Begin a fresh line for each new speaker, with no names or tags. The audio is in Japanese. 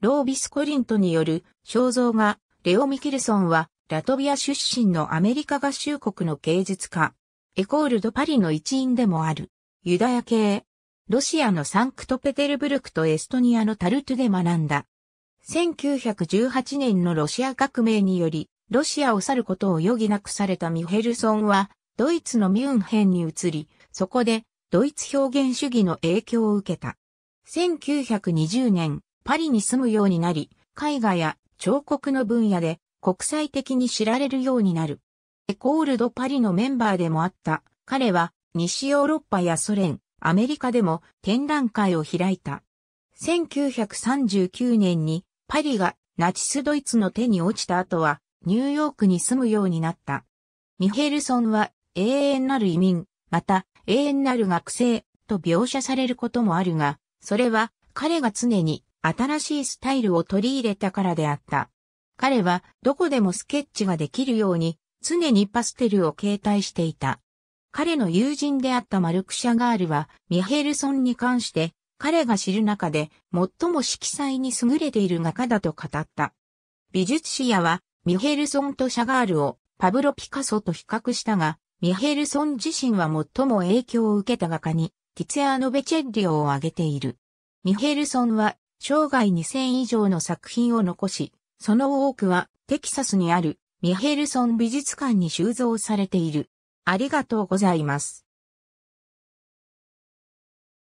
ロービス・コリントによる肖像画、レオ・ミキルソンは、ラトビア出身のアメリカ合衆国の芸術家、エコールド・パリの一員でもある、ユダヤ系、ロシアのサンクトペテルブルクとエストニアのタルトゥで学んだ。1918年のロシア革命により、ロシアを去ることを余儀なくされたミヘルソンは、ドイツのミュンヘンに移り、そこで、ドイツ表現主義の影響を受けた。1920年、パリに住むようになり、絵画や彫刻の分野で国際的に知られるようになる。エコールドパリのメンバーでもあった彼は西ヨーロッパやソ連、アメリカでも展覧会を開いた。1939年にパリがナチスドイツの手に落ちた後はニューヨークに住むようになった。ミヘルソンは永遠なる移民、また永遠なる学生と描写されることもあるが、それは彼が常に新しいスタイルを取り入れたからであった。彼はどこでもスケッチができるように常にパステルを携帯していた。彼の友人であったマルク・シャガールはミヘルソンに関して彼が知る中で最も色彩に優れている画家だと語った。美術史屋はミヘルソンとシャガールをパブロ・ピカソと比較したが、ミヘルソン自身は最も影響を受けた画家にティツヤノ・ベチェッリオを挙げている。ミヘルソンは生涯2000以上の作品を残し、その多くはテキサスにあるミヘルソン美術館に収蔵されている。ありがとうございます。